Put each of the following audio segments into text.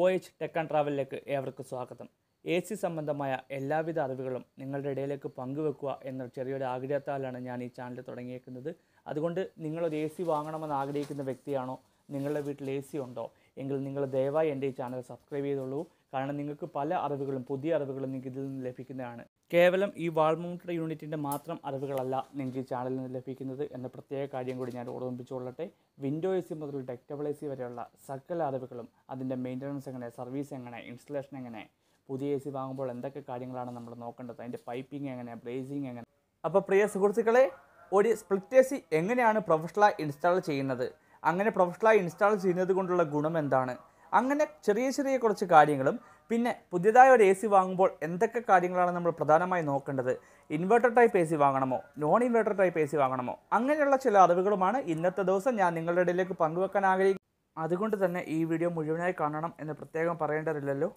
O H tech and ട്രാവലിലേക്ക് ഏവർക്കും സ്വാഗതം എ സി സംബന്ധമായ എല്ലാവിധ അറിവുകളും നിങ്ങളുടെ ഇടയിലേക്ക് പങ്കുവെക്കുക എന്ന ചെറിയൊരു ആഗ്രഹത്താലാണ് ഞാൻ ഈ ചാനൽ തുടങ്ങിയേക്കുന്നത് അതുകൊണ്ട് നിങ്ങളൊരു എ സി വാങ്ങണമെന്ന് ആഗ്രഹിക്കുന്ന വ്യക്തിയാണോ നിങ്ങളുടെ വീട്ടിൽ എ സി ഉണ്ടോ എങ്കിൽ നിങ്ങൾ ദയവായി എൻ്റെ ഈ ചാനൽ സബ്സ്ക്രൈബ് ചെയ്തോളൂ കാരണം നിങ്ങൾക്ക് പല അറിവുകളും പുതിയ അറിവുകളും നിങ്ങൾക്ക് ഇതിൽ നിന്ന് ലഭിക്കുന്നതാണ് കേവലം ഈ വാൾമൗണ്ടഡ് യൂണിറ്റിൻ്റെ മാത്രം അറിവുകളല്ല നിങ്ങൾക്ക് ഈ ചാനലിൽ നിന്ന് ലഭിക്കുന്നത് എന്ന പ്രത്യേക കാര്യം കൂടി ഞാൻ ഓർമ്മിപ്പിച്ചുകൊള്ളട്ടെ വിൻഡോ എ സി മുതൽ ഡെക്ടബിൾ എ സി വരെയുള്ള സകല അറിവുകളും അതിൻ്റെ മെയിൻ്റനൻസ് എങ്ങനെ സർവീസ് എങ്ങനെ ഇൻസ്റ്റലേഷൻ എങ്ങനെ പുതിയ എ സി വാങ്ങുമ്പോൾ എന്തൊക്കെ കാര്യങ്ങളാണ് നമ്മൾ നോക്കേണ്ടത് അതിൻ്റെ പൈപ്പിംഗ് എങ്ങനെ ബ്ലേസിങ് എങ്ങനെ അപ്പോൾ പ്രിയ സുഹൃത്തുക്കളെ ഒരു സ്പ്ലിറ്റ് എ സി എങ്ങനെയാണ് പ്രൊഫഷണലായി ഇൻസ്റ്റാൾ ചെയ്യുന്നത് അങ്ങനെ പ്രൊഫഷണലായി ഇൻസ്റ്റാൾ ചെയ്യുന്നത് കൊണ്ടുള്ള ഗുണം എന്താണ് അങ്ങനെ ചെറിയ ചെറിയ കുറച്ച് കാര്യങ്ങളും പിന്നെ പുതിയതായ ഒരു എ സി വാങ്ങുമ്പോൾ എന്തൊക്കെ കാര്യങ്ങളാണ് നമ്മൾ പ്രധാനമായി നോക്കേണ്ടത് ഇൻവെർട്ടർ ടൈപ്പ് എ സി വാങ്ങണമോ non inverter type A C വാങ്ങണമോ അങ്ങനെയുള്ള ചില അറിവുകളുമാണ് ഇന്നത്തെ ദിവസം ഞാൻ നിങ്ങളുടെ ഇടയിലേക്ക് പങ്കുവെക്കാൻ ആഗ്രഹിക്കുന്നത് അതുകൊണ്ട് തന്നെ ഈ വീഡിയോ മുഴുവനായി കാണണം എന്ന് പ്രത്യേകം പറയേണ്ടതില്ലല്ലോ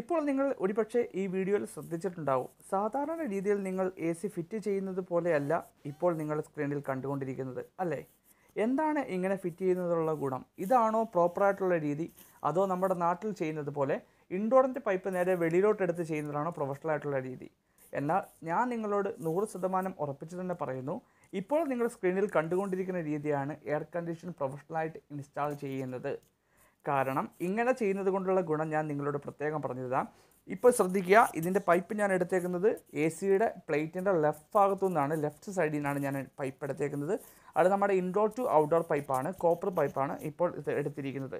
ഇപ്പോൾ നിങ്ങൾ ഒരുപക്ഷെ ഈ വീഡിയോയിൽ ശ്രദ്ധിച്ചിട്ടുണ്ടാവും സാധാരണ രീതിയിൽ നിങ്ങൾ എ സി ഫിറ്റ് ചെയ്യുന്നത് പോലെയല്ല ഇപ്പോൾ നിങ്ങൾ സ്ക്രീനിൽ കണ്ടുകൊണ്ടിരിക്കുന്നത് അല്ലേ എന്താണ് ഇങ്ങനെ ഫിറ്റ് ചെയ്യുന്നതിനുള്ള ഗുണം ഇതാണോ പ്രോപ്പറായിട്ടുള്ള രീതി അതോ നമ്മുടെ നാട്ടിൽ ചെയ്യുന്നത് പോലെ ഇൻഡോറിൻ്റെ പൈപ്പ് നേരെ വെളിയിലോട്ട് എടുത്ത് ചെയ്യുന്നതാണ് പ്രൊഫഷണൽ ആയിട്ടുള്ള രീതി എന്നാൽ ഞാൻ നിങ്ങളോട് നൂറ് ശതമാനം ഉറപ്പിച്ചു തന്നെ പറയുന്നു ഇപ്പോൾ നിങ്ങൾ സ്ക്രീനിൽ കണ്ടുകൊണ്ടിരിക്കുന്ന രീതിയാണ് എയർ കണ്ടീഷൻ പ്രൊഫഷണലായിട്ട് ഇൻസ്റ്റാൾ ചെയ്യുന്നത് കാരണം ഇങ്ങനെ ചെയ്യുന്നത് കൊണ്ടുള്ള ഗുണം ഞാൻ നിങ്ങളോട് പ്രത്യേകം പറഞ്ഞു തരാം ഇപ്പോൾ ശ്രദ്ധിക്കുക ഇതിൻ്റെ പൈപ്പ് ഞാൻ എടുത്തേക്കുന്നത് എ സിയുടെ പ്ലേറ്റിൻ്റെ ലെഫ്റ്റ് ഭാഗത്തു നിന്നാണ് ലെഫ്റ്റ് സൈഡിൽ നിന്നാണ് ഞാൻ പൈപ്പ് എടുത്തേക്കുന്നത് അത് നമ്മുടെ ഇൻഡോർ ടു ഔട്ട്ഡോർ പൈപ്പാണ് കോപ്പർ പൈപ്പാണ് ഇപ്പോൾ ഇത് എടുത്തിരിക്കുന്നത്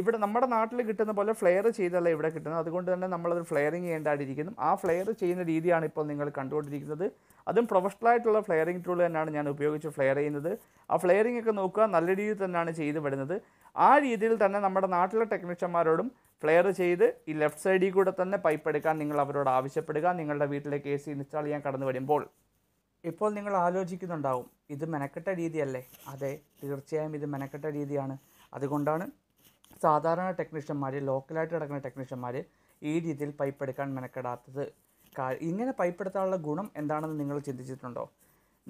ഇവിടെ നമ്മുടെ നാട്ടിൽ കിട്ടുന്ന പോലെ ഫ്ലെയർ ചെയ്തല്ല ഇവിടെ കിട്ടുന്നത് അതുകൊണ്ട് തന്നെ നമ്മളത് ഫ്ലെയറിങ് ചെയ്യേണ്ടായിരിക്കുന്നു ആ ഫ്ലെയർ ചെയ്യുന്ന രീതിയാണ് ഇപ്പോൾ നിങ്ങൾ കണ്ടുകൊണ്ടിരിക്കുന്നത് അതും പ്രൊഫഷണൽ ആയിട്ടുള്ള ഫ്ലെയറിങ് ടൂൾ തന്നെയാണ് ഞാൻ ഉപയോഗിച്ച് ഫ്ലെയർ ചെയ്യുന്നത് ആ ഫ്ലെയറിംഗ് ഒക്കെ നോക്കുക നല്ല രീതിയിൽ തന്നെയാണ് ചെയ്ത് വരുന്നത് ആ രീതിയിൽ തന്നെ നമ്മുടെ നാട്ടിലെ ടെക്നീഷ്യന്മാരോടും ഫ്ലെയർ ചെയ്ത് ഈ ലെഫ്റ്റ് സൈഡിൽ കൂടെ തന്നെ പൈപ്പ് എടുക്കാൻ നിങ്ങൾ അവരോട് ആവശ്യപ്പെടുക നിങ്ങളുടെ വീട്ടിലേക്ക് എ സി ഇൻസ്റ്റാൾ ചെയ്യാൻ കടന്നു വരുമ്പോൾ ഇപ്പോൾ നിങ്ങൾ ആലോചിക്കുന്നുണ്ടാവും ഇത് മെനക്കെട്ട രീതിയല്ലേ അതെ തീർച്ചയായും ഇത് മെനക്കെട്ട രീതിയാണ് അതുകൊണ്ടാണ് സാധാരണ ടെക്നീഷ്യന്മാർ ലോക്കലായിട്ട് കിടക്കുന്ന ടെക്നീഷ്യന്മാർ ഈ രീതിയിൽ പൈപ്പ് എടുക്കാൻ മെനക്കെടാത്തത് ഇങ്ങനെ പൈപ്പ് എടുത്താനുള്ള ഗുണം എന്താണെന്ന് നിങ്ങൾ ചിന്തിച്ചിട്ടുണ്ടോ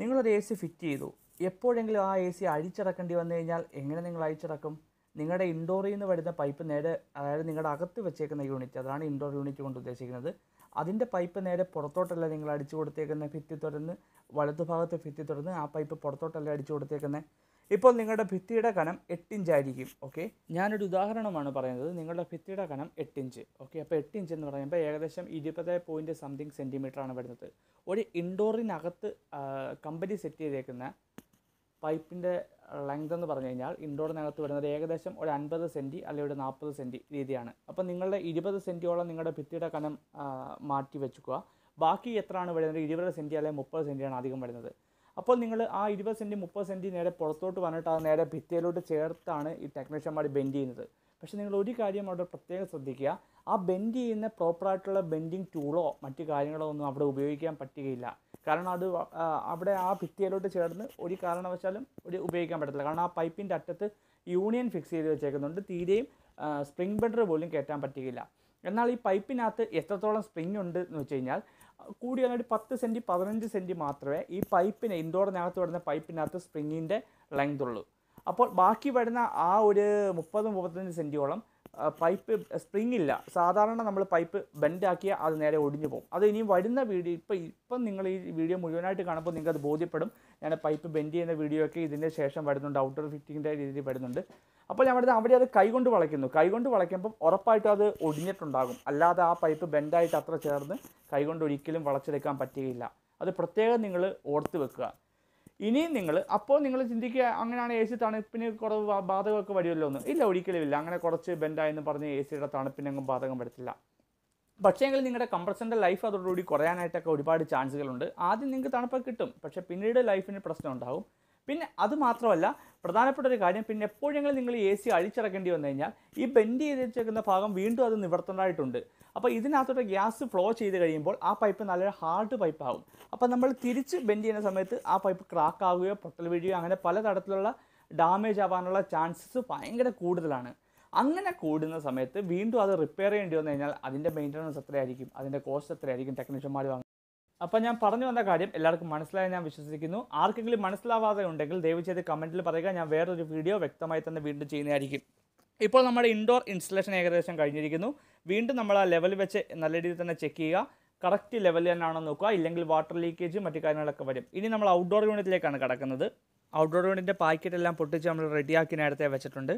നിങ്ങളൊരു എ സി ഫിറ്റ് ചെയ്തു എപ്പോഴെങ്കിലും ആ എ സി അഴിച്ചിറക്കേണ്ടി വന്നു കഴിഞ്ഞാൽ എങ്ങനെ നിങ്ങൾ അഴിച്ചിറക്കും നിങ്ങളുടെ ഇൻഡോറിൽ നിന്ന് വരുന്ന പൈപ്പ് നേരെ അതായത് നിങ്ങളുടെ അകത്ത് വെച്ചേക്കുന്ന യൂണിറ്റ് അതാണ് ഇൻഡോർ യൂണിറ്റ് കൊണ്ട് ഉദ്ദേശിക്കുന്നത് അതിൻ്റെ പൈപ്പ് നേരെ പുറത്തോട്ടല്ല നിങ്ങൾ അടിച്ചു കൊടുത്തേക്കുന്ന ഫിറ്റി തുറന്ന് വലതുഭാഗത്ത് ഫിറ്റി തുറന്ന് ആ പൈപ്പ് പുറത്തോട്ടല്ല അടിച്ചു കൊടുത്തേക്കുന്നത് ഇപ്പോൾ നിങ്ങളുടെ ഭിത്തിയുടെ കനം എട്ടിഞ്ചായിരിക്കും ഓക്കെ ഞാനൊരു ഉദാഹരണമാണ് പറയുന്നത് നിങ്ങളുടെ ഭിത്തിയുടെ കനം എട്ടിഞ്ച് ഓക്കെ അപ്പോൾ എട്ടിഞ്ച് എന്ന് പറയുമ്പോൾ ഏകദേശം ഇരുപത് പോയിൻറ്റ് സംതിങ് സെൻറ്റിമീറ്ററാണ് വരുന്നത് ഒരു ഇൻഡോറിനകത്ത് കമ്പനി സെറ്റ് ചെയ്തേക്കുന്ന പൈപ്പിൻ്റെ ലെങ്ത് എന്ന് പറഞ്ഞു കഴിഞ്ഞാൽ ഇൻഡോറിനകത്ത് വരുന്നത് ഏകദേശം ഒരു അൻപത് സെൻറ്റി അല്ലെങ്കിൽ ഒരു നാൽപ്പത് സെൻറ്റി രീതിയാണ് അപ്പോൾ നിങ്ങളുടെ ഇരുപത് സെൻറ്റിയോളം നിങ്ങളുടെ ഭിത്തിയുടെ കനം മാറ്റി വെച്ചുക്കുക ബാക്കി എത്രയാണ് വരുന്നത് ഇരുപത് സെൻറ്റി അല്ലെങ്കിൽ മുപ്പത് സെൻറ്റിയാണ് അധികം വരുന്നത് അപ്പോൾ നിങ്ങൾ ആ ഇരുപത് സെൻറ്റ് മുപ്പത് സെൻറ്റ് നേരെ പുറത്തോട്ട് വന്നിട്ട് അത് നേരെ ഭിത്തിയിലോട്ട് ചേർത്താണ് ഈ ടെക്നീഷ്യന്മാർ ബെൻഡ് ചെയ്യുന്നത് പക്ഷേ നിങ്ങൾ ഒരു കാര്യം അവിടെ പ്രത്യേകം ശ്രദ്ധിക്കുക ആ ബെൻഡ് ചെയ്യുന്ന പ്രോപ്പറായിട്ടുള്ള ബെൻഡിങ് ടൂളോ മറ്റു കാര്യങ്ങളോ ഒന്നും അവിടെ ഉപയോഗിക്കാൻ പറ്റുകയില്ല കാരണം അത് അവിടെ ആ ഭിത്തിയിലോട്ട് ചേർന്ന് ഒരു കാരണവശാലും ഒരു ഉപയോഗിക്കാൻ പറ്റത്തില്ല കാരണം ആ പൈപ്പിൻ്റെ അറ്റത്ത് യൂണിയൻ ഫിക്സ് ചെയ്ത് വെച്ചേക്കുന്നുണ്ട് തീരെയും സ്പ്രിംഗ് ബെഡർ പോലും കയറ്റാൻ പറ്റുകയില്ല എന്നാൽ ഈ പൈപ്പിനകത്ത് എത്രത്തോളം സ്പ്രിംഗ് ഉണ്ട് എന്ന് വെച്ച് കഴിഞ്ഞാൽ കൂടി വന്നിട്ട് പത്ത് സെൻറ്റി പതിനഞ്ച് സെൻറ്റി മാത്രമേ ഈ പൈപ്പിന് ഇൻഡോറിനകത്ത് വരുന്ന പൈപ്പിനകത്ത് സ്പ്രിങ്ങിൻ്റെ ലെങ്ത് ഉള്ളൂ അപ്പോൾ ബാക്കി വരുന്ന ആ ഒരു മുപ്പത് മുപ്പത്തഞ്ച് സെൻറ്റിയോളം പൈപ്പ് സ്പ്രിങ് ഇല്ല സാധാരണ നമ്മൾ പൈപ്പ് ബെൻഡാക്കിയാൽ അത് നേരെ ഒടിഞ്ഞു പോകും അത് ഇനിയും വരുന്ന വീഡിയോ ഇപ്പോൾ ഇപ്പം നിങ്ങൾ ഈ വീഡിയോ മുഴുവനായിട്ട് കാണുമ്പോൾ നിങ്ങൾക്ക് അത് ബോധ്യപ്പെടും ഞാൻ പൈപ്പ് ബെൻഡ് ചെയ്യുന്ന വീഡിയോ ഒക്കെ ഇതിൻ്റെ ശേഷം വരുന്നുണ്ട് ഔട്ടർ ഫിറ്റിങ്ങിൻ്റെ രീതിയിൽ വരുന്നുണ്ട് അപ്പോൾ ഞാൻ അവിടെ അത് കൈകൊണ്ട് വളയ്ക്കുന്നു കൈകൊണ്ട് വളയ്ക്കുമ്പോൾ ഉറപ്പായിട്ടും അത് ഒടിഞ്ഞിട്ടുണ്ടാകും അല്ലാതെ ആ പൈപ്പ് ബെൻഡായിട്ട് അത്ര ചേർന്ന് കൈകൊണ്ട് ഒരിക്കലും വളച്ചെടുക്കാൻ പറ്റുകയില്ല അത് പ്രത്യേകം നിങ്ങൾ ഓർത്ത് വെക്കുക ഇനിയും നിങ്ങൾ അപ്പോൾ നിങ്ങൾ ചിന്തിക്കുക അങ്ങനെയാണ് എ സി തണുപ്പിന് കുറവ് ബാധകമൊക്കെ വരുമല്ലോ എന്ന് ഇല്ല ഒരിക്കലും ഇല്ല അങ്ങനെ കുറച്ച് ബെൻഡായെന്ന് പറഞ്ഞ് എ സിയുടെ തണുപ്പിനെങ്ങും ബാധകം വരത്തില്ല പക്ഷേങ്കിൽ നിങ്ങളുടെ കംപ്രസറിൻ്റെ ലൈഫ് അതോടുകൂടി കുറയാനായിട്ടൊക്കെ ഒരുപാട് ചാൻസുകളുണ്ട് ആദ്യം നിങ്ങൾക്ക് തണുപ്പൊക്കെ കിട്ടും പക്ഷേ പിന്നീട് ലൈഫിന് പ്രശ്നം ഉണ്ടാകും പിന്നെ അത് മാത്രമല്ല പ്രധാനപ്പെട്ട ഒരു കാര്യം പിന്നെ എപ്പോഴെങ്കിലും നിങ്ങൾ എ സി അഴിച്ചിറക്കേണ്ടി വന്നു കഴിഞ്ഞാൽ ഈ ബെൻഡ് ചെയ്ത് വെച്ചേക്കുന്ന ഭാഗം വീണ്ടും അത് നിവർത്തേണ്ടതായിട്ടുണ്ട് അപ്പോൾ ഇതിനകത്തോട്ട് ഗ്യാസ് ഫ്ലോ ചെയ്ത് കഴിയുമ്പോൾ ആ പൈപ്പ് നല്ലൊരു ഹാർഡ് പൈപ്പാകും അപ്പോൾ നമ്മൾ തിരിച്ച് ബെൻഡ് ചെയ്യുന്ന സമയത്ത് ആ പൈപ്പ് ക്രാക്ക് ആവുകയോ പൊട്ടൽ വീഴുകയോ അങ്ങനെ പല തരത്തിലുള്ള ഡാമേജ് ആവാനുള്ള ചാൻസസ് ഭയങ്കര കൂടുതലാണ് അങ്ങനെ കൂടുന്ന സമയത്ത് വീണ്ടും അത് റിപ്പയർ ചെയ്യേണ്ടി വന്നു കഴിഞ്ഞാൽ അതിൻ്റെ മെയിൻ്റനൻസ് എത്രയായിരിക്കും അതിൻ്റെ കോസ്റ്റ് എത്രയായിരിക്കും ടെക്നീഷ്യന്മാർ അപ്പം ഞാൻ പറഞ്ഞു വന്ന കാര്യം എല്ലാവർക്കും മനസ്സിലായി ഞാൻ വിശ്വസിക്കുന്നു ആർക്കെങ്കിലും മനസ്സിലാവാതെ ഉണ്ടെങ്കിൽ ദയവ് ചെയ്ത് കമൻറ്റിൽ പറയുക ഞാൻ വേറൊരു വീഡിയോ വ്യക്തമായി തന്നെ വീണ്ടും ചെയ്യുന്നതായിരിക്കും ഇപ്പോൾ നമ്മുടെ ഇൻഡോർ ഇൻസ്റ്റലേഷൻ ഏകദേശം കഴിഞ്ഞിരിക്കുന്നു വീണ്ടും നമ്മൾ ആ ലെവൽ വെച്ച് നല്ല രീതിയിൽ തന്നെ ചെക്ക് ചെയ്യുക കറക്റ്റ് ലെവൽ തന്നെയാണോ നോക്കുക ഇല്ലെങ്കിൽ വാട്ടർ ലീക്കേജ് മറ്റു കാര്യങ്ങളൊക്കെ വരും ഇനി നമ്മൾ ഔട്ട്ഡോർ യൂണിറ്റിലേക്കാണ് കിടക്കുന്നത് ഔട്ട്ഡോർ യൂണിറ്റിൻ്റെ പാക്കറ്റ് എല്ലാം പൊട്ടിച്ച് നമ്മൾ റെഡിയാക്കി നേരത്തെ വെച്ചിട്ടുണ്ട്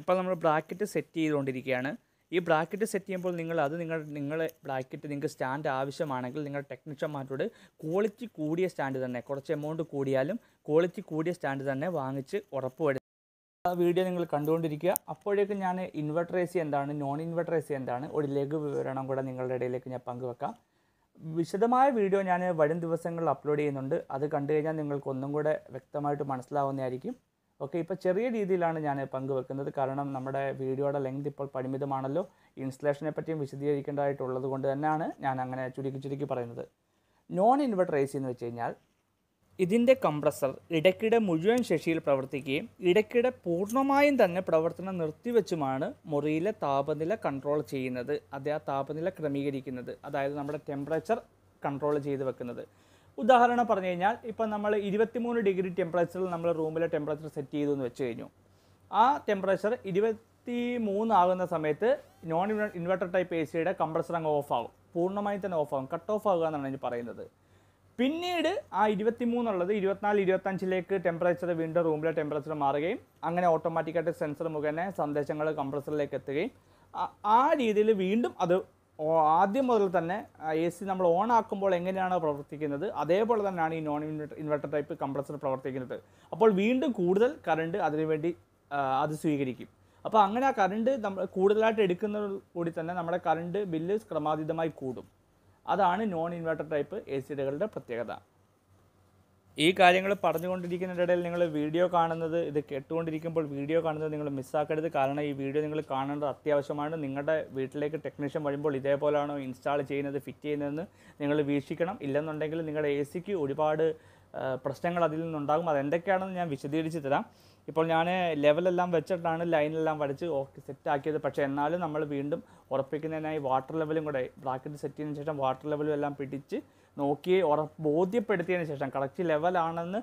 ഇപ്പോൾ നമ്മൾ ബ്രാക്കറ്റ് സെറ്റ് ചെയ്തുകൊണ്ടിരിക്കുകയാണ് ഈ ബ്രാക്കറ്റ് സെറ്റ് ചെയ്യുമ്പോൾ നിങ്ങൾ അത് നിങ്ങൾ നിങ്ങളെ ബ്രാക്കറ്റ് നിങ്ങൾക്ക് സ്റ്റാൻഡ് ആവശ്യമാണെങ്കിൽ നിങ്ങൾ ടെക്നീഷ്യന്മാരോട് ക്വാളിറ്റി കൂടിയ സ്റ്റാൻഡ് തന്നെ കുറച്ച് എമൗണ്ട് കൂടിയാലും ക്വാളിറ്റി കൂടിയ സ്റ്റാൻഡ് തന്നെ വാങ്ങിച്ച് ഉറപ്പുവരുത്തുക ആ വീഡിയോ നിങ്ങൾ കണ്ടുകൊണ്ടിരിക്കുക അപ്പോഴേക്കും ഞാൻ ഇൻവെർട്ടർ എ സി എന്താണ് നോൺ ഇൻവെർട്ടർ എ സി എന്താണ് ഒരു ലഘു വിവരണം കൂടെ നിങ്ങളുടെ ഇടയിലേക്ക് ഞാൻ പങ്കുവെക്കാം വിശദമായ വീഡിയോ ഞാൻ വരും ദിവസങ്ങളിൽ അപ്ലോഡ് ചെയ്യുന്നുണ്ട് അത് കണ്ടു കഴിഞ്ഞാൽ നിങ്ങൾക്ക് ഒന്നും കൂടെ വ്യക്തമായിട്ട് മനസ്സിലാവുന്നതായിരിക്കും ഓക്കെ ഇപ്പോൾ ചെറിയ രീതിയിലാണ് ഞാൻ പങ്കുവെക്കുന്നത് കാരണം നമ്മുടെ വീഡിയോയുടെ ലെങ്ത് ഇപ്പോൾ പരിമിതമാണല്ലോ ഇൻസ്റ്റലേഷനെ പറ്റിയും വിശദീകരിക്കേണ്ടതായിട്ടുള്ളത് കൊണ്ട് തന്നെയാണ് ഞാൻ അങ്ങനെ ചുരുക്കി ചുരുക്കി പറയുന്നത് നോൺ ഇൻവെർട്ടർ എ സി എന്ന് വെച്ച് കഴിഞ്ഞാൽ ഇതിൻ്റെ കംപ്രസർ ഇടയ്ക്കിടെ മുഴുവൻ ശേഷിയിൽ പ്രവർത്തിക്കുകയും ഇടയ്ക്കിടെ പൂർണ്ണമായും തന്നെ പ്രവർത്തനം നിർത്തിവെച്ചുമാണ് മുറിയിലെ താപനില കൺട്രോൾ ചെയ്യുന്നത് അതേ ആ താപനില ക്രമീകരിക്കുന്നത് അതായത് നമ്മുടെ ടെമ്പറേച്ചർ കൺട്രോൾ ചെയ്ത് വെക്കുന്നത് ഉദാഹരണം പറഞ്ഞു കഴിഞ്ഞാൽ ഇപ്പം നമ്മൾ ഇരുപത്തിമൂന്ന് ഡിഗ്രി ടെമ്പറേച്ചറിൽ നമ്മൾ റൂമിലെ ടെമ്പറേച്ചർ സെറ്റ് ചെയ്തു എന്ന് വെച്ച് കഴിഞ്ഞു ആ ടെമ്പറേച്ചർ ഇരുപത്തി മൂന്നാകുന്ന സമയത്ത് നോൺ ഇൻവെർട്ടർ ടൈപ്പ് എ സിയുടെ കംപ്രസർ അങ്ങ് ഓഫ് ആകും പൂർണ്ണമായും തന്നെ ഓഫ് ആകും കട്ട് ഓഫ് ആകുക എന്നാണ് ഞാൻ പറയുന്നത് പിന്നീട് ആ ഇരുപത്തി മൂന്നുള്ളത് ഇരുപത്തിനാല് ഇരുപത്തഞ്ചിലേക്ക് ടെമ്പറേച്ചർ വീണ്ടും റൂമിലെ ടെമ്പറേച്ചർ മാറുകയും അങ്ങനെ ഓട്ടോമാറ്റിക്കായിട്ട് സെൻസർ മുഖേന സന്ദേശങ്ങൾ കംപ്രസറിലേക്ക് എത്തുകയും ആ രീതിയിൽ വീണ്ടും അത് ആദ്യം മുതൽ തന്നെ എ സി നമ്മൾ ഓൺ ആക്കുമ്പോൾ എങ്ങനെയാണ് പ്രവർത്തിക്കുന്നത് അതേപോലെ തന്നെയാണ് ഈ non inverter inverter type compressor പ്രവർത്തിക്കുന്നത് അപ്പോൾ വീണ്ടും കൂടുതൽ കറണ്ട് അതിനുവേണ്ടി അത് സ്വീകരിക്കും അപ്പോൾ അങ്ങനെ ആ കറണ്ട് നമ്മൾ കൂടുതലായിട്ട് എടുക്കുന്നതിൽ കൂടി തന്നെ നമ്മുടെ കറണ്ട് ബില്ല് ക്രമാതീതമായി കൂടും അതാണ് നോൺ ഇൻവെർട്ടർ ടൈപ്പ് എ സികളുടെ പ്രത്യേകത ഈ കാര്യങ്ങൾ പറഞ്ഞുകൊണ്ടിരിക്കുന്നതിൻ്റെ ഇടയിൽ നിങ്ങൾ വീഡിയോ കാണുന്നത് ഇത് കേട്ടുകൊണ്ടിരിക്കുമ്പോൾ വീഡിയോ കാണുന്നത് നിങ്ങൾ മിസ്സാക്കരുത് കാരണം ഈ വീഡിയോ നിങ്ങൾ കാണേണ്ടത് അത്യാവശ്യമാണ് നിങ്ങളുടെ വീട്ടിലേക്ക് ടെക്നീഷ്യൻ വരുമ്പോൾ ഇതേപോലെയാണോ ഇൻസ്റ്റാൾ ചെയ്യുന്നത് ഫിറ്റ് ചെയ്യുന്നതെന്ന് നിങ്ങൾ വീക്ഷിക്കണം ഇല്ലെന്നുണ്ടെങ്കിൽ നിങ്ങളുടെ എ സിക്ക് ഒരുപാട് പ്രശ്നങ്ങൾ അതിൽ നിന്നുണ്ടാകും അതെന്തൊക്കെയാണെന്ന് ഞാൻ വിശദീകരിച്ച് തരാം ഇപ്പോൾ ഞാൻ ലെവലെല്ലാം വെച്ചിട്ടാണ് ലൈനെല്ലാം വരച്ച് ഓക്കെ സെറ്റ് ആക്കിയത് പക്ഷേ എന്നാലും നമ്മൾ വീണ്ടും ഉറപ്പിക്കുന്നതിനായി വാട്ടർ ലെവലും കൂടെ ബ്രാക്കറ്റ് സെറ്റ് ചെയ്യുന്ന ശേഷം വാട്ടർ ലെവലും എല്ലാം പിടിച്ച് നോക്കി ഉറ ബോധ്യപ്പെടുത്തിയതിന് ശേഷം കറക്റ്റ് ലെവലാണെന്ന്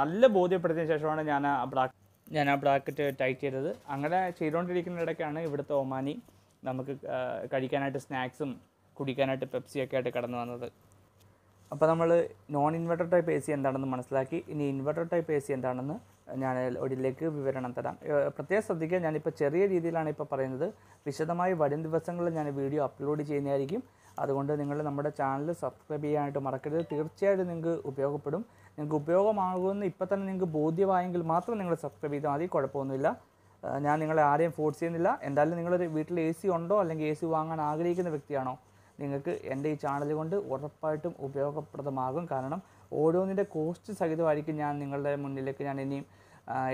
നല്ല ബോധ്യപ്പെടുത്തിയതിന് ശേഷമാണ് ഞാൻ ആ ബ്രാക്കറ്റ് ഞാൻ ആ ബ്രാക്കറ്റ് ടൈറ്റ് ചെയ്തത് അങ്ങനെ ചെയ്തുകൊണ്ടിരിക്കുന്ന ഇടയ്ക്കാണ് ഇവിടുത്തെ ഒമാനി നമുക്ക് കഴിക്കാനായിട്ട് സ്നാക്സും കുടിക്കാനായിട്ട് പെപ്സിയൊക്കെ ആയിട്ട് കടന്നു വന്നത് അപ്പോൾ നമ്മൾ non inverter type A C എന്താണെന്ന് മനസ്സിലാക്കി ഇനി ഇൻവെർട്ടർ ടൈപ്പ് എ സി എന്താണെന്ന് ഞാൻ ഒടിലേക്ക് വിവരണം തരാം പ്രത്യേകം ശ്രദ്ധിക്കുക ഞാനിപ്പോൾ ചെറിയ രീതിയിലാണ് ഇപ്പോൾ പറയുന്നത് വിശദമായി വരും ദിവസങ്ങളിൽ ഞാൻ വീഡിയോ അപ്ലോഡ് ചെയ്യുന്നതായിരിക്കും അതുകൊണ്ട് നിങ്ങൾ നമ്മുടെ ചാനൽ സബ്സ്ക്രൈബ് ചെയ്യാനായിട്ട് മറക്കരുത് തീർച്ചയായിട്ടും നിങ്ങൾക്ക് ഉപയോഗപ്പെടും നിങ്ങൾക്ക് ഉപയോഗമാകുമെന്ന് ഇപ്പം തന്നെ നിങ്ങൾക്ക് ബോധ്യമായെങ്കിൽ മാത്രം നിങ്ങൾ സബ്സ്ക്രൈബ് ചെയ്താൽ മതി കുഴപ്പമൊന്നുമില്ല ഞാൻ നിങ്ങളെ ആരെയും ഫോഴ്സ് ചെയ്യുന്നില്ല എന്തായാലും നിങ്ങളൊരു വീട്ടിൽ എ സി ഉണ്ടോ അല്ലെങ്കിൽ എ സി വാങ്ങാൻ ആഗ്രഹിക്കുന്ന വ്യക്തിയാണോ നിങ്ങൾക്ക് എൻ്റെ ഈ ചാനൽ കൊണ്ട് ഉറപ്പായിട്ടും ഉപയോഗപ്രദമാകും കാരണം ഓരോന്നിൻ്റെ കോസ്റ്റ് സഹിതമായിരിക്കും ഞാൻ നിങ്ങളുടെ മുന്നിലേക്ക് ഞാൻ ഇനിയും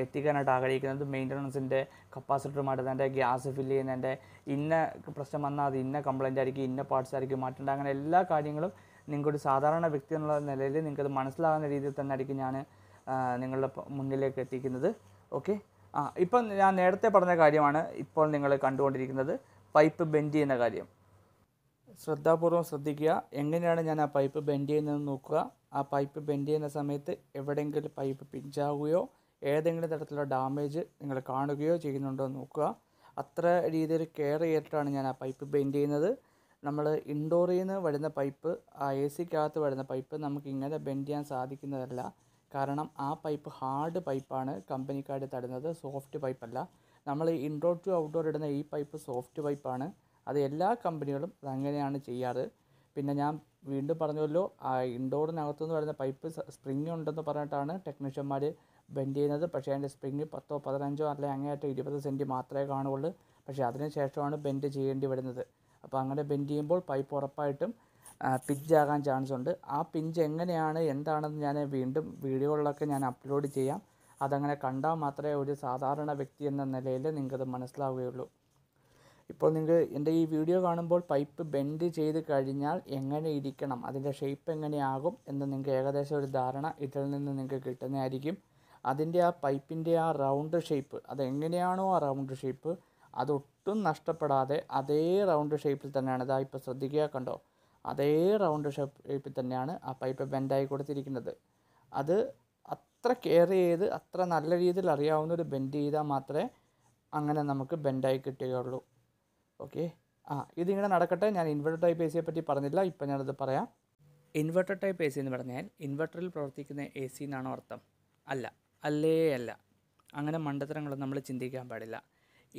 എത്തിക്കാനായിട്ട് ആഗ്രഹിക്കുന്നത് മെയിൻ്റനൻസിൻ്റെ കപ്പാസിറ്റർ മാറ്റുന്നത് ഗ്യാസ് ഫില്ല് ചെയ്യുന്നതിൻ്റെ ഇന്ന പ്രശ്നം വന്നാൽ അത് ഇന്ന കംപ്ലൈൻ്റ് ആയിരിക്കും ഇന്ന പാർട്സ് ആയിരിക്കും മാറ്റേണ്ടത് അങ്ങനെ എല്ലാ കാര്യങ്ങളും നിങ്ങൾക്കൊരു സാധാരണ വ്യക്തി എന്നുള്ള നിലയിൽ നിങ്ങൾക്കത് മനസ്സിലാകുന്ന രീതിയിൽ തന്നെ ആയിരിക്കും ഞാൻ നിങ്ങളുടെ മുന്നിലേക്ക് എത്തിക്കുന്നത് ഓക്കെ ആ ഇപ്പം ഞാൻ നേരത്തെ പറഞ്ഞ കാര്യമാണ് ഇപ്പോൾ നിങ്ങൾ കണ്ടുകൊണ്ടിരിക്കുന്നത് പൈപ്പ് ബെൻഡ് ചെയ്യുന്ന കാര്യം ശ്രദ്ധാപൂർവ്വം ശ്രദ്ധിക്കുക എങ്ങനെയാണ് ഞാൻ ആ പൈപ്പ് ബെൻഡ് ചെയ്യുന്നതെന്ന് നോക്കുക ആ പൈപ്പ് ബെൻഡ് ചെയ്യുന്ന സമയത്ത് എവിടെയെങ്കിലും പൈപ്പ് പിഞ്ചാവുകയോ ഏതെങ്കിലും തരത്തിലുള്ള ഡാമേജ് നിങ്ങൾ കാണുകയോ ചെയ്യുന്നുണ്ടോ എന്ന് നോക്കുക അത്ര രീതിയിൽ കെയർ ചെയ്തിട്ടാണ് ഞാൻ ആ പൈപ്പ് പെയിൻറ്റ് ചെയ്യുന്നത് നമ്മൾ ഇൻഡോറിൽ നിന്ന് വരുന്ന പൈപ്പ് ആ എ സിക്കകത്ത് വരുന്ന പൈപ്പ് നമുക്ക് ഇങ്ങനെ ബെൻഡ് ചെയ്യാൻ സാധിക്കുന്നതല്ല കാരണം ആ പൈപ്പ് ഹാർഡ് പൈപ്പാണ് കമ്പനിക്കാർ തരുന്നത് സോഫ്റ്റ് പൈപ്പല്ല നമ്മൾ ഇൻഡോർ ടു ഔട്ട്ഡോർ ഇടുന്ന ഈ പൈപ്പ് സോഫ്റ്റ് പൈപ്പാണ് അത് എല്ലാ കമ്പനികളും അതങ്ങനെയാണ് ചെയ്യാറ് പിന്നെ ഞാൻ വീണ്ടും പറഞ്ഞല്ലോ ആ ഇൻഡോറിനകത്തുനിന്ന് വരുന്ന പൈപ്പ് സ്പ്രിങ് ഉണ്ടെന്ന് പറഞ്ഞിട്ടാണ് ടെക്നീഷ്യന്മാർ ബെൻഡ് ചെയ്യുന്നത് പക്ഷേ അതിൻ്റെ സ്പ്രിങ് പത്തോ പതിനഞ്ചോ അല്ലെങ്കിൽ അങ്ങേയറ്റം ഇരുപത് സെൻറ്റ് മാത്രമേ കാണുകയുള്ളൂ പക്ഷേ അതിന് ശേഷമാണ് ബെൻഡ് ചെയ്യേണ്ടി വരുന്നത് അപ്പോൾ അങ്ങനെ ബെൻഡ് ചെയ്യുമ്പോൾ പൈപ്പ് ഉറപ്പായിട്ടും പിഞ്ചാകാൻ ചാൻസ് ഉണ്ട് ആ പിഞ്ച് എങ്ങനെയാണ് എന്താണെന്ന് ഞാൻ വീണ്ടും വീഡിയോകളിലൊക്കെ ഞാൻ അപ്ലോഡ് ചെയ്യാം അതങ്ങനെ കണ്ടാൽ മാത്രമേ ഒരു സാധാരണ വ്യക്തി എന്ന നിലയിൽ നിങ്ങൾക്കത് മനസ്സിലാവുകയുള്ളൂ ഇപ്പോൾ നിങ്ങൾക്ക് എൻ്റെ ഈ വീഡിയോ കാണുമ്പോൾ പൈപ്പ് ബെൻഡ് ചെയ്ത് കഴിഞ്ഞാൽ എങ്ങനെ ഇരിക്കണം അതിൻ്റെ ഷേപ്പ് എങ്ങനെയാകും എന്ന് നിങ്ങൾക്ക് ഏകദേശം ഒരു ധാരണ ഇതിൽ നിന്ന് നിങ്ങൾക്ക് കിട്ടുന്നതായിരിക്കും അതിൻ്റെ ആ പൈപ്പിൻ്റെ ആ റൗണ്ട് ഷേപ്പ് അതെങ്ങനെയാണോ ആ റൗണ്ട് ഷേപ്പ് അതൊട്ടും നഷ്ടപ്പെടാതെ അതേ റൗണ്ട് ഷേപ്പിൽ തന്നെയാണ് ഇതാ ഇപ്പോൾ ശ്രദ്ധിക്കുക കണ്ടോ അതേ റൗണ്ട് ഷേപ്പിൽ തന്നെയാണ് ആ പൈപ്പ് ബെൻഡായി കൊടുത്തിരിക്കുന്നത് അത് അത്ര കെയർ ചെയ്ത് അത്ര നല്ല രീതിയിൽ അറിയാവുന്ന ഒരു ബെൻഡ് ചെയ്താൽ മാത്രമേ അങ്ങനെ നമുക്ക് ബെൻഡായി കിട്ടുകയുള്ളൂ ഓക്കെ ആ ഇതിങ്ങനെ നടക്കട്ടെ ഞാൻ ഇൻവെർട്ടർ ടൈപ്പ് എ സിയെ പറ്റി പറഞ്ഞില്ല ഇപ്പം ഞാനത് പറയാം ഇൻവെർട്ടർ ടൈപ്പ് എ സി എന്ന് പറഞ്ഞാൽ ഇൻവെർട്ടറിൽ പ്രവർത്തിക്കുന്ന എ സി എന്നാണോ അർത്ഥം അല്ല അല്ലേ അല്ല അങ്ങനെ മണ്ടത്തരങ്ങളൊന്നും നമ്മൾ ചിന്തിക്കാൻ പാടില്ല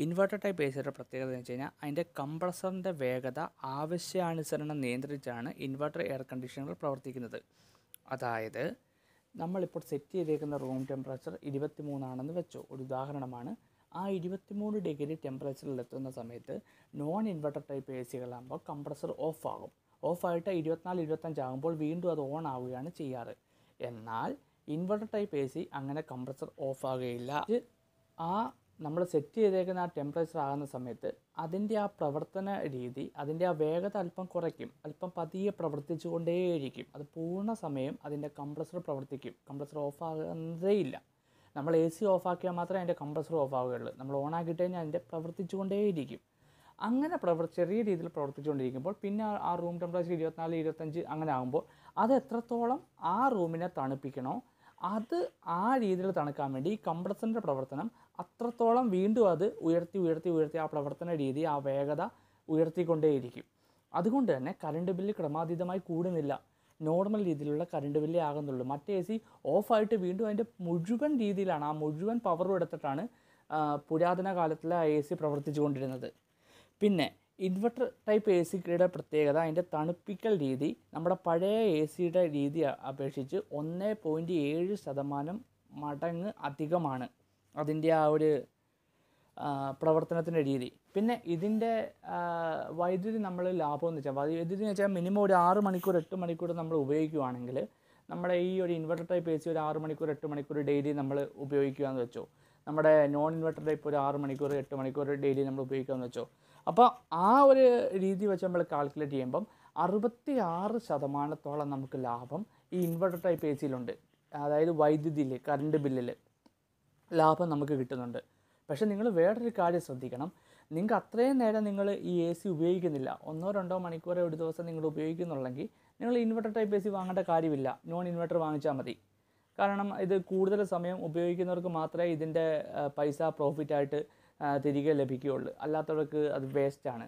ഇൻവെർട്ടർ ടൈപ്പ് എ പ്രത്യേകത എന്ന് വെച്ച് കഴിഞ്ഞാൽ അതിൻ്റെ കംപ്രസറിൻ്റെ വേഗത ആവശ്യാനുസരണം നിയന്ത്രിച്ചാണ് ഇൻവെർട്ടർ എയർ കണ്ടീഷനുകൾ പ്രവർത്തിക്കുന്നത് അതായത് നമ്മളിപ്പോൾ സെറ്റ് ചെയ്തേക്കുന്ന റൂം ടെമ്പറേച്ചർ മൂന്നാണെന്ന് വെച്ചോ ഒരു ഉദാഹരണമാണ് ആ ഇരുപത്തിമൂന്ന് ഡിഗ്രി ടെമ്പറേച്ചറിൽ എത്തുന്ന സമയത്ത് നോൺ ഇൻവെർട്ടർ ടൈപ്പ് എ സികളാകുമ്പോൾ കംപ്രസർ ഓഫ് ആകും ഓഫായിട്ട് ഇരുപത്തിനാല് ഇരുപത്തഞ്ചാകുമ്പോൾ വീണ്ടും അത് ഓൺ ആവുകയാണ് ചെയ്യാറ് എന്നാൽ ഇൻവെർട്ടർ ടൈപ്പ് എ സി അങ്ങനെ കംപ്രസർ ഓഫ് ആകുകയില്ല ആ നമ്മൾ സെറ്റ് ചെയ്തേക്കുന്ന ആ ടെമ്പറേച്ചർ ആകുന്ന സമയത്ത് അതിൻ്റെ ആ പ്രവർത്തന രീതി അതിൻ്റെ ആ വേഗത അല്പം കുറയ്ക്കും അല്പം പതിയെ പ്രവർത്തിച്ചു കൊണ്ടേയിരിക്കും അത് പൂർണ്ണ സമയം അതിൻ്റെ കംപ്രസർ പ്രവർത്തിക്കും കംപ്രസർ ഓഫ് ആകുന്നതേ ഇല്ല നമ്മൾ എ സി ഓഫാക്കിയാൽ മാത്രമേ അതിൻ്റെ കംപ്രസർ ഓഫ് ആവുകയുള്ളൂ നമ്മൾ ഓൺ ആക്കിയിട്ട് കഴിഞ്ഞാൽ അതിൻ്റെ പ്രവർത്തിച്ചു കൊണ്ടേയിരിക്കും അങ്ങനെ പ്രവർ ചെറിയ രീതിയിൽ പ്രവർത്തിച്ചുകൊണ്ടിരിക്കുമ്പോൾ പിന്നെ ആ റൂം ടെമ്പറേച്ചർ ഇരുപത്തിനാല് ഇരുപത്തഞ്ച് അങ്ങനെ ആകുമ്പോൾ അത് എത്രത്തോളം ആ റൂമിനെ തണുപ്പിക്കണോ അത് ആ രീതിയിൽ തണുക്കാൻ വേണ്ടി ഈ കംപ്രസറിൻ്റെ പ്രവർത്തനം അത്രത്തോളം വീണ്ടും അത് ഉയർത്തി ഉയർത്തി ഉയർത്തി ആ പ്രവർത്തന രീതി ആ വേഗത ഉയർത്തിക്കൊണ്ടേയിരിക്കും അതുകൊണ്ട് തന്നെ കറണ്ട് ബില്ല് ക്രമാതീതമായി കൂടുന്നില്ല നോർമൽ രീതിയിലുള്ള കറണ്ട് ബില്ലേ ആകുന്നുള്ളൂ മറ്റേ എ സി ഓഫായിട്ട് വീണ്ടും അതിൻ്റെ മുഴുവൻ രീതിയിലാണ് ആ മുഴുവൻ പവറും എടുത്തിട്ടാണ് പുരാതന കാലത്തിലെ എ സി പ്രവർത്തിച്ചു കൊണ്ടിരുന്നത് പിന്നെ ഇൻവെർട്ടർ ടൈപ്പ് എ സിയുടെ പ്രത്യേകത അതിൻ്റെ തണുപ്പിക്കൽ രീതി നമ്മുടെ പഴയ എ സിയുടെ രീതി അപേക്ഷിച്ച് ഒന്ന് പോയിൻറ്റ് ഏഴ് ശതമാനം മടങ്ങ് അധികമാണ് അതിൻ്റെ ആ ഒരു പ്രവർത്തനത്തിൻ്റെ രീതി പിന്നെ ഇതിൻ്റെ വൈദ്യുതി നമ്മൾ ലാഭം എന്ന് വെച്ചാൽ വൈദ്യുതി എന്ന് വെച്ചാൽ മിനിമം ഒരു ആറ് മണിക്കൂർ എട്ട് മണിക്കൂർ നമ്മൾ ഉപയോഗിക്കുകയാണെങ്കിൽ നമ്മുടെ ഈ ഒരു ഇൻവെർട്ടർ ടൈപ്പ് എ സി ഒരു ആറ് മണിക്കൂർ എട്ട് മണിക്കൂർ ഡെയിലി നമ്മൾ ഉപയോഗിക്കുക എന്ന് വെച്ചോ നമ്മുടെ നോൺ ഇൻവെർട്ടർ ടൈപ്പ് ഒരു ആറ് മണിക്കൂർ എട്ട് മണിക്കൂർ ഡെയിലി നമ്മൾ ഉപയോഗിക്കുക എന്ന് വെച്ചോ അപ്പോൾ ആ ഒരു രീതി വെച്ച് നമ്മൾ കാൽക്കുലേറ്റ് ചെയ്യുമ്പം അറുപത്തി ആറ് ശതമാനത്തോളം നമുക്ക് ലാഭം ഈ ഇൻവെർട്ടർ ടൈപ്പ് എ സിയിലുണ്ട് അതായത് വൈദ്യുതിയിൽ കറണ്ട് ബില്ലിൽ ലാഭം നമുക്ക് കിട്ടുന്നുണ്ട് പക്ഷേ നിങ്ങൾ വേറൊരു കാര്യം ശ്രദ്ധിക്കണം നിങ്ങൾക്ക് അത്രയും നേരം നിങ്ങൾ ഈ എ സി ഉപയോഗിക്കുന്നില്ല ഒന്നോ രണ്ടോ മണിക്കൂറോ ഒരു ദിവസം നിങ്ങൾ ഉപയോഗിക്കുന്നുള്ളെങ്കിൽ നിങ്ങൾ ഇൻവെർട്ടർ ടൈപ്പ് എ സി വാങ്ങേണ്ട കാര്യമില്ല നോൺ ഇൻവെർട്ടർ വാങ്ങിച്ചാൽ മതി കാരണം ഇത് കൂടുതൽ സമയം ഉപയോഗിക്കുന്നവർക്ക് മാത്രമേ ഇതിൻ്റെ പൈസ പ്രോഫിറ്റായിട്ട് തിരികെ ലഭിക്കുകയുള്ളൂ അല്ലാത്തവർക്ക് അത് വേസ്റ്റാണ്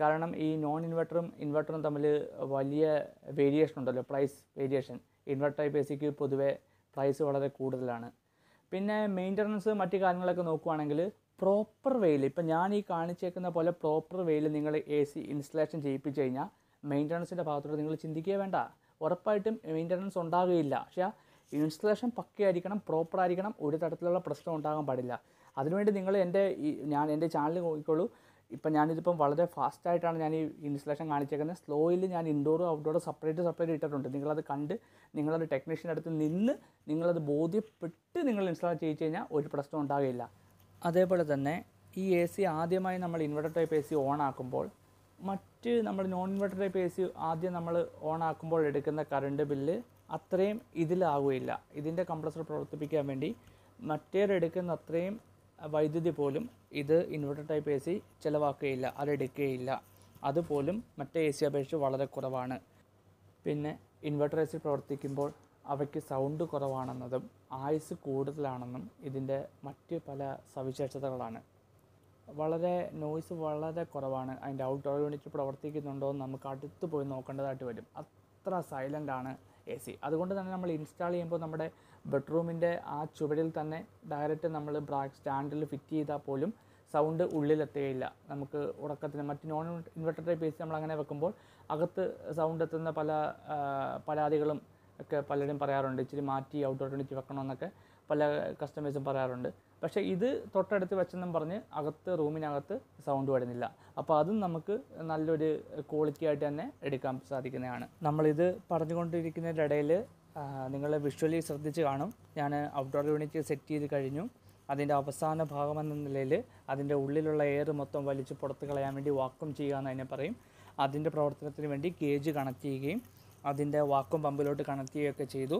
കാരണം ഈ നോൺ ഇൻവെർട്ടറും ഇൻവെർട്ടറും തമ്മിൽ വലിയ വേരിയേഷൻ ഉണ്ടല്ലോ പ്രൈസ് വേരിയേഷൻ ഇൻവെർട്ടർ ഐ ബേസിക്ക് പൊതുവേ പ്രൈസ് വളരെ കൂടുതലാണ് പിന്നെ മെയിൻ്റനൻസ് മറ്റു കാര്യങ്ങളൊക്കെ നോക്കുവാണെങ്കിൽ പ്രോപ്പർ വെയിൽ ഇപ്പം ഞാൻ ഈ കാണിച്ചേക്കുന്ന പോലെ പ്രോപ്പർ വെയിൽ നിങ്ങൾ എ സി ഇൻസ്റ്റലേഷൻ ചെയ്യിപ്പിച്ച് കഴിഞ്ഞാൽ മെയിൻ്റനൻസിൻ്റെ ഭാഗത്തോട് നിങ്ങൾ ചിന്തിക്കുക വേണ്ട ഉറപ്പായിട്ടും മെയിൻ്റനൻസ് ഉണ്ടാകുകയില്ല പക്ഷേ ഇൻസ്റ്റലേഷൻ പക്കയായിരിക്കണം പ്രോപ്പർ ആയിരിക്കണം ഒരു തരത്തിലുള്ള പ്രശ്നം ഉണ്ടാകാൻ പാടില്ല അതിനുവേണ്ടി നിങ്ങൾ എൻ്റെ ഈ ഞാൻ എൻ്റെ ചാനൽ നോക്കിക്കോളൂ ഇപ്പം ഞാനിതിപ്പം വളരെ ഫാസ്റ്റായിട്ടാണ് ഞാൻ ഈ ഇൻസ്റ്റലേഷൻ കാണിച്ചേക്കുന്നത് സ്ലോയിൽ ഞാൻ ഇൻഡോറും ഔട്ട്ഡോറും സെപ്പറേറ്റ് സെപ്പറേറ്റ് ഇട്ടിട്ടുണ്ട് നിങ്ങളത് കണ്ട് നിങ്ങളത് ടെക്നീഷ്യൻ്റെ അടുത്ത് നിന്ന് നിങ്ങളത് ബോധ്യപ്പെട്ട് നിങ്ങൾ ഇൻസ്റ്റാൾ ചെയ്ത് കഴിഞ്ഞാൽ ഒരു പ്രശ്നം ഉണ്ടാകില്ല അതേപോലെ തന്നെ ഈ എ സി ആദ്യമായി നമ്മൾ inverter type A C on ആക്കുമ്പോൾ മറ്റ് നമ്മൾ non inverter type A C ആദ്യം നമ്മൾ ഓൺ ആക്കുമ്പോൾ എടുക്കുന്ന കറണ്ട് ബില്ല് അത്രയും ഇതിലാവുകയില്ല ഇതിൻ്റെ കംപ്രസർ പ്രവർത്തിപ്പിക്കാൻ വേണ്ടി എടുക്കുന്ന അത്രയും വൈദ്യുതി പോലും ഇത് ഇൻവെർട്ടർ ടൈപ്പ് എ സി ചിലവാക്കുകയില്ല അതെടുക്കുകയില്ല അതുപോലും മറ്റേ എ സി അപേക്ഷിച്ച് വളരെ കുറവാണ് പിന്നെ ഇൻവെർട്ടർ എ സി പ്രവർത്തിക്കുമ്പോൾ അവയ്ക്ക് സൗണ്ട് കുറവാണെന്നതും ആയുസ് കൂടുതലാണെന്നും ഇതിൻ്റെ മറ്റ് പല സവിശേഷതകളാണ് വളരെ നോയ്സ് വളരെ കുറവാണ് അതിൻ്റെ ഔട്ട്ഡോർ യൂണിറ്റ് പ്രവർത്തിക്കുന്നുണ്ടോ എന്ന് നമുക്ക് അടുത്ത് പോയി നോക്കേണ്ടതായിട്ട് വരും അത്ര സൈലൻ്റ് ആണ് എ സി അതുകൊണ്ട് തന്നെ നമ്മൾ ഇൻസ്റ്റാൾ ചെയ്യുമ്പോൾ നമ്മുടെ ബെഡ്റൂമിൻ്റെ ആ ചുവരിൽ തന്നെ ഡയറക്റ്റ് നമ്മൾ ബ്രാക്ക് സ്റ്റാൻഡിൽ ഫിറ്റ് ചെയ്താൽ പോലും സൗണ്ട് ഉള്ളിലെത്തുകയില്ല നമുക്ക് ഉറക്കത്തിന് മറ്റ് non inverter type A C നമ്മൾ അങ്ങനെ വെക്കുമ്പോൾ അകത്ത് സൗണ്ട് എത്തുന്ന പല പരാതികളും ഒക്കെ പലരും പറയാറുണ്ട് ഇച്ചിരി മാറ്റി ഔട്ട്ഡോർ ട്വൻറ്റി വെക്കണമെന്നൊക്കെ പല കസ്റ്റമേഴ്സും പറയാറുണ്ട് പക്ഷേ ഇത് തൊട്ടടുത്ത് വെച്ചെന്നും പറഞ്ഞ് അകത്ത് റൂമിനകത്ത് സൗണ്ട് വരുന്നില്ല അപ്പോൾ അതും നമുക്ക് നല്ലൊരു ക്വാളിറ്റി ആയിട്ട് തന്നെ എടുക്കാൻ സാധിക്കുന്നതാണ് നമ്മളിത് പറഞ്ഞുകൊണ്ടിരിക്കുന്നതിൻ്റെ ഇടയിൽ നിങ്ങൾ വിഷ്വലി ശ്രദ്ധിച്ച് കാണും ഞാൻ ഔട്ട്ഡോർ യൂണിറ്റ് സെറ്റ് ചെയ്ത് കഴിഞ്ഞു അതിൻ്റെ അവസാന ഭാഗമെന്ന നിലയിൽ അതിൻ്റെ ഉള്ളിലുള്ള എയർ മൊത്തം വലിച്ച് പുറത്ത് കളയാൻ വേണ്ടി വാക്വം ചെയ്യുക എന്ന് പറയും അതിൻ്റെ പ്രവർത്തനത്തിന് വേണ്ടി കേജ് കണക്ട് ചെയ്യുകയും അതിൻ്റെ വാക്വം പമ്പിലോട്ട് കണക്ട് ചെയ്യുകയൊക്കെ ചെയ്തു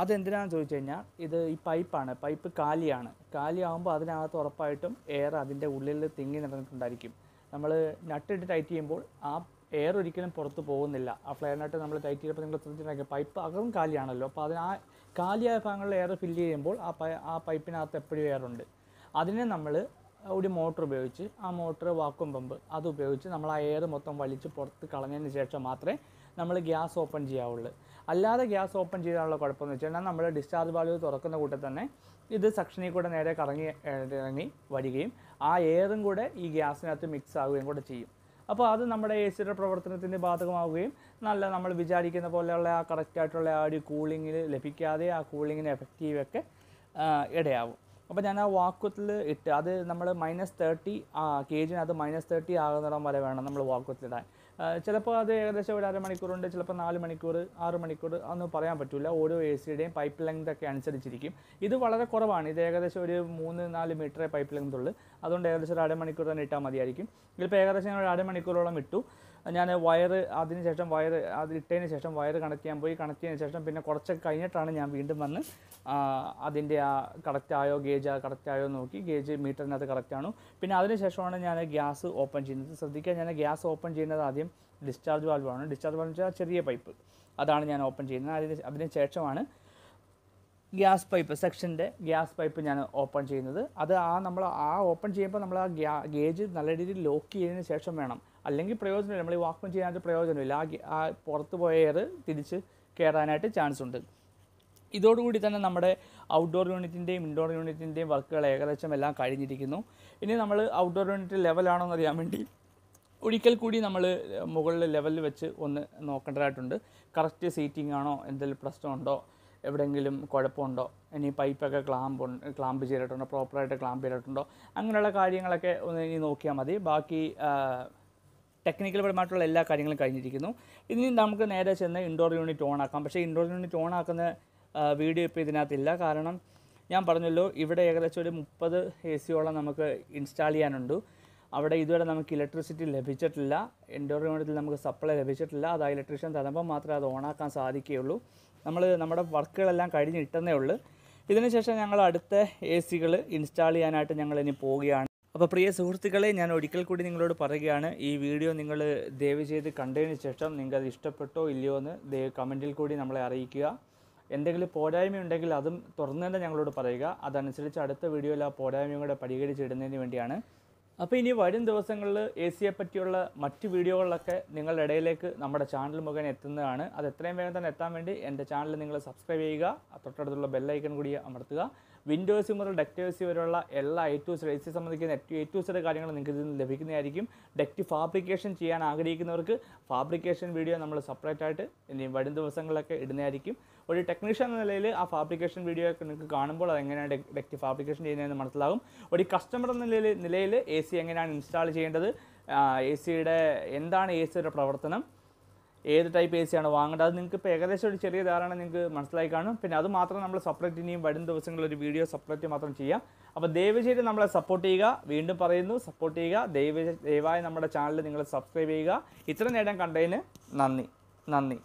അതെന്തിനാണെന്ന് ചോദിച്ചു കഴിഞ്ഞാൽ ഇത് ഈ പൈപ്പാണ് പൈപ്പ് കാലിയാണ് കാലിയാകുമ്പോൾ അതിനകത്ത് ഉറപ്പായിട്ടും എയർ അതിൻ്റെ ഉള്ളിൽ തിങ്ങി നടന്നിട്ടുണ്ടായിരിക്കും നമ്മൾ നട്ടിട്ട് ടൈറ്റ് ചെയ്യുമ്പോൾ ആ എയർ ഒരിക്കലും പുറത്ത് പോകുന്നില്ല ആ ഫ്ലെയർ നട്ട് നമ്മൾ ടൈറ്റ് ചെയ്തപ്പോൾ നിങ്ങൾ ശ്രദ്ധിച്ചിട്ടുണ്ടെങ്കിൽ പൈപ്പ് അകവും കാലിയാണല്ലോ അപ്പോൾ അതിന് ആ കാലിയായ ഭാഗങ്ങളിൽ എയർ ഫില്ല് ചെയ്യുമ്പോൾ ആ പൈ ആ പൈപ്പിനകത്ത് എപ്പോഴും എയർ ഉണ്ട് അതിനെ നമ്മൾ ഒരു മോട്ടർ ഉപയോഗിച്ച് ആ മോട്ടർ വാക്കും പമ്പ് അത് ഉപയോഗിച്ച് നമ്മൾ ആ എയർ മൊത്തം വലിച്ച് പുറത്ത് കളഞ്ഞതിന് ശേഷം മാത്രമേ നമ്മൾ ഗ്യാസ് ഓപ്പൺ ചെയ്യാവുള്ളൂ അല്ലാതെ ഗ്യാസ് ഓപ്പൺ ചെയ്താലുള്ള കുഴപ്പമെന്ന് വെച്ച് കഴിഞ്ഞാൽ നമ്മൾ ഡിസ്ചാർജ് വാൽവ് തുറക്കുന്ന കൂട്ടത്തിൽ തന്നെ ഇത് സക്ഷനിൽ കൂടെ നേരെ കറങ്ങി ഇറങ്ങി വരികയും ആ എയറും കൂടെ ഈ ഗ്യാസിനകത്ത് മിക്സ് ആവുകയും കൂടെ ചെയ്യും അപ്പോൾ അത് നമ്മുടെ എ സിയുടെ പ്രവർത്തനത്തിൻ്റെ ബാധകമാവുകയും നല്ല നമ്മൾ വിചാരിക്കുന്ന പോലെയുള്ള ആ കറക്റ്റായിട്ടുള്ള ആ ഒരു കൂളിങ്ങിൽ ലഭിക്കാതെ ആ കൂളിങ്ങിന് എഫക്റ്റീവൊക്കെ ഇടയാവും അപ്പോൾ ഞാൻ ആ വാക്വത്തിൽ ഇട്ട് അത് നമ്മൾ മൈനസ് തേർട്ടി കെ അത് മൈനസ് തേർട്ടി ആകുന്നിടം വരെ വേണം നമ്മൾ വാക്വത്തിലിടാൻ ചിലപ്പോൾ അത് ഏകദേശം ഒരു അരമണിക്കൂറുണ്ട് ചിലപ്പോൾ നാല് മണിക്കൂർ ആറ് മണിക്കൂർ അതൊന്നും പറയാൻ പറ്റില്ല ഓരോ എ സിയുടെയും പൈപ്പ് ലെങ്ത് ഒക്കെ അനുസരിച്ചിരിക്കും ഇത് വളരെ കുറവാണ് ഇത് ഏകദേശം ഒരു മൂന്ന് നാല് മീറ്ററേ പൈപ്പ് ലെങ്ത് ഉള്ളൂ അതുകൊണ്ട് ഏകദേശം ഒരു അരമണിക്കൂർ തന്നെ ഇട്ടാൽ മതിയായിരിക്കും ഇതിപ്പോൾ ഏകദേശം ഞാൻ ഒരു അരമണിക്കൂറോളം ഇട്ടു ഞാൻ വയർ അതിന് ശേഷം വയർ അത് ഇട്ടതിന് ശേഷം വയർ കണക്ട് ചെയ്യാൻ പോയി കണക്ട് ചെയ്തതിന് ശേഷം പിന്നെ കുറച്ചൊക്കെ കഴിഞ്ഞിട്ടാണ് ഞാൻ വീണ്ടും വന്ന് അതിൻ്റെ ആ കറക്റ്റ് ആയോ ഗേജ് ആ കറക്റ്റ് ആയോ നോക്കി ഗേജ് മീറ്ററിനകത്ത് കറക്റ്റ് ആണോ പിന്നെ അതിന് ശേഷമാണ് ഞാൻ ഗ്യാസ് ഓപ്പൺ ചെയ്യുന്നത് ശ്രദ്ധിക്കുക ഞാൻ ഗ്യാസ് ഓപ്പൺ ചെയ്യുന്നത് ആദ്യം ഡിസ്ചാർജ് വാൽവാണ് ഡിസ്ചാർജ് വാൽവ് വെച്ചാൽ ചെറിയ പൈപ്പ് അതാണ് ഞാൻ ഓപ്പൺ ചെയ്യുന്നത് അതിന് അതിന് ശേഷമാണ് ഗ്യാസ് പൈപ്പ് സെക്ഷൻ്റെ ഗ്യാസ് പൈപ്പ് ഞാൻ ഓപ്പൺ ചെയ്യുന്നത് അത് ആ നമ്മൾ ആ ഓപ്പൺ ചെയ്യുമ്പോൾ നമ്മൾ ആ ഗേജ് നല്ല രീതിയിൽ ലോക്ക് ചെയ്തതിന് ശേഷം വേണം അല്ലെങ്കിൽ പ്രയോജനമില്ല നമ്മൾ ഈ വാക്വം ചെയ്യാനായിട്ട് പ്രയോജനമില്ല ആ പുറത്ത് പോയ എയർ തിരിച്ച് കയറാനായിട്ട് ചാൻസ് ഉണ്ട് ഇതോടുകൂടി തന്നെ നമ്മുടെ ഔട്ട്ഡോർ യൂണിറ്റിൻ്റെയും ഇൻഡോർ യൂണിറ്റിൻ്റെയും വർക്കുകൾ ഏകദേശം എല്ലാം കഴിഞ്ഞിരിക്കുന്നു ഇനി നമ്മൾ ഔട്ട്ഡോർ യൂണിറ്റ് ലെവലാണോ എന്നറിയാൻ വേണ്ടി ഒരിക്കൽ കൂടി നമ്മൾ മുകളിൽ ലെവലിൽ വെച്ച് ഒന്ന് നോക്കേണ്ടതായിട്ടുണ്ട് കറക്റ്റ് സീറ്റിംഗ് ആണോ എന്തെങ്കിലും പ്രശ്നമുണ്ടോ എവിടെയെങ്കിലും കുഴപ്പമുണ്ടോ ഇനി പൈപ്പൊക്കെ ക്ലാമ്പ് ക്ലാമ്പ് ചെയ്തിട്ടുണ്ടോ പ്രോപ്പറായിട്ട് ക്ലാമ്പ് ചെയ്തിട്ടുണ്ടോ അങ്ങനെയുള്ള കാര്യങ്ങളൊക്കെ ഒന്ന് ഇനി നോക്കിയാൽ മതി ബാക്കി ടെക്നിക്കൽ പരമായിട്ടുള്ള എല്ലാ കാര്യങ്ങളും കഴിഞ്ഞിരിക്കുന്നു ഇനി നമുക്ക് നേരെ ചെന്ന് ഇൻഡോർ യൂണിറ്റ് ഓൺ ആക്കാം പക്ഷേ ഇൻഡോർ യൂണിറ്റ് ഓൺ ആക്കുന്ന വീഡിയോ ഇപ്പോൾ ഇതിനകത്തില്ല കാരണം ഞാൻ പറഞ്ഞല്ലോ ഇവിടെ ഏകദേശം ഒരു മുപ്പത് എ സിയോളം നമുക്ക് ഇൻസ്റ്റാൾ ചെയ്യാനുണ്ട് അവിടെ ഇതുവരെ നമുക്ക് ഇലക്ട്രിസിറ്റി ലഭിച്ചിട്ടില്ല ഇൻഡോർ യൂണിറ്റിൽ നമുക്ക് സപ്ലൈ ലഭിച്ചിട്ടില്ല അത് ആ ഇലക്ട്രീഷ്യൻ തരുമ്പോൾ മാത്രമേ അത് ഓണാക്കാൻ സാധിക്കുകയുള്ളൂ നമ്മൾ നമ്മുടെ വർക്കുകളെല്ലാം കഴിഞ്ഞ് ഇട്ടുന്നേ ഉള്ളൂ ഇതിനുശേഷം ഞങ്ങൾ അടുത്ത എ സികൾ ഇൻസ്റ്റാൾ ചെയ്യാനായിട്ട് ഞങ്ങൾ ഇനി പോവുകയാണ് അപ്പോൾ പ്രിയ സുഹൃത്തുക്കളെ ഞാൻ ഒരിക്കൽ കൂടി നിങ്ങളോട് പറയുകയാണ് ഈ വീഡിയോ നിങ്ങൾ ദയവ് ചെയ്ത് കണ്ടതിന് ശേഷം നിങ്ങൾക്കത് ഇഷ്ടപ്പെട്ടോ ഇല്ലയോ എന്ന് കമൻറ്റിൽ കൂടി നമ്മളെ അറിയിക്കുക എന്തെങ്കിലും പോരായ്മ ഉണ്ടെങ്കിൽ അതും തുറന്നു തന്നെ ഞങ്ങളോട് പറയുക അതനുസരിച്ച് അടുത്ത വീഡിയോയിൽ ആ പോരായ്മയും കൂടെ പരിഹരിച്ചിടുന്നതിന് വേണ്ടിയാണ് അപ്പോൾ ഇനി വരും ദിവസങ്ങളിൽ എ സിയെ പറ്റിയുള്ള മറ്റ് വീഡിയോകളിലൊക്കെ നിങ്ങളുടെ ഇടയിലേക്ക് നമ്മുടെ ചാനൽ മുഖേന എത്തുന്നതാണ് അത് എത്രയും വേഗം തന്നെ എത്താൻ വേണ്ടി എൻ്റെ ചാനൽ നിങ്ങൾ സബ്സ്ക്രൈബ് ചെയ്യുക തൊട്ടടുത്തുള്ള ബെല്ലൈക്കൺ കൂടി അമർത്തുക വിൻഡോസ് മുതൽ ഡെക്ടേഴ്സ് വരെയുള്ള എല്ലാ എ ടു സെഡ് സംബന്ധിക്കുന്ന എ ടു സെഡ് കാര്യങ്ങൾ നിങ്ങൾക്ക് ഇതിൽ നിന്ന് ലഭിക്കുന്നതായിരിക്കും ഡെക്റ്റ് ഫാബ്രിക്കേഷൻ ചെയ്യാൻ ആഗ്രഹിക്കുന്നവർക്ക് ഫാബ്രിക്കേഷൻ വീഡിയോ നമ്മൾ സെപ്പറേറ്റ് ആയിട്ട് ഇനി വരും ദിവസങ്ങളിലൊക്കെ ഇടുന്നതായിരിക്കും ഒരു ടെക്നീഷ്യൻ എന്ന നിലയിൽ ആ ഫാബ്രിക്കേഷൻ വീഡിയോ ഒക്കെ നിങ്ങൾക്ക് കാണുമ്പോൾ അത് എങ്ങനെയാണ് ഡെക്റ്റ് ഫാബ്രിക്കേഷൻ ചെയ്യുന്നതെന്ന് മനസ്സിലാകും ഒരു കസ്റ്റമർ എന്ന നിലയിൽ നിലയിൽ എ സി എങ്ങനെയാണ് ഇൻസ്റ്റാൾ ചെയ്യേണ്ടത് എ സിയുടെ എന്താണ് എ സിയുടെ പ്രവർത്തനം ഏത് ടൈപ്പ് എ ആണ് വാങ്ങേണ്ടത് അത് നിങ്ങൾക്ക് ഇപ്പോൾ ഏകദേശം ഒരു ചെറിയ ധാരണ നിങ്ങൾക്ക് മനസ്സിലായി കാണും പിന്നെ അത് മാത്രം നമ്മൾ സെപ്പറേറ്റ് ഇനിയും വരും ദിവസങ്ങളിൽ ഒരു വീഡിയോ സെപ്പറേറ്റ് മാത്രം ചെയ്യാം അപ്പോൾ ദയവചെയ്ത് നമ്മളെ സപ്പോർട്ട് ചെയ്യുക വീണ്ടും പറയുന്നു സപ്പോർട്ട് ചെയ്യുക ദയവ ദയവായി നമ്മുടെ ചാനൽ നിങ്ങൾ സബ്സ്ക്രൈബ് ചെയ്യുക ഇത്ര നേരം കണ്ടതിന് നന്ദി നന്ദി